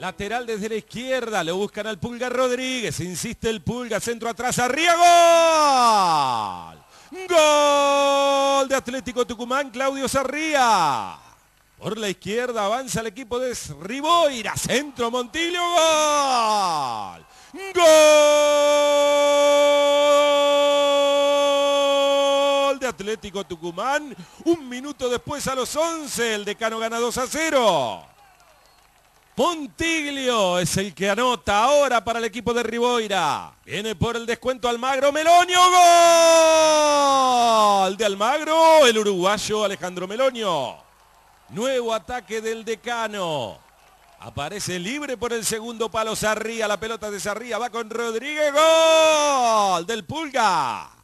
Lateral desde la izquierda, le buscan al Pulga Rodríguez, insiste el Pulga, centro atrás, arriba, gol. Gol de Atlético Tucumán, Claudio Sarría. Por la izquierda avanza el equipo de Riboira, centro Montilio, gol. Gol de Atlético Tucumán. Un minuto después a los 11, el decano gana 2 a 0. Montiglio es el que anota ahora para el equipo de Riboira. Viene por el descuento Almagro, ¡Meloño! ¡oh, gol de Almagro, el uruguayo Alejandro Meloño. Nuevo ataque del decano. Aparece libre por el segundo palo Sarría, la pelota de Sarría va con Rodríguez, gol del Pulga.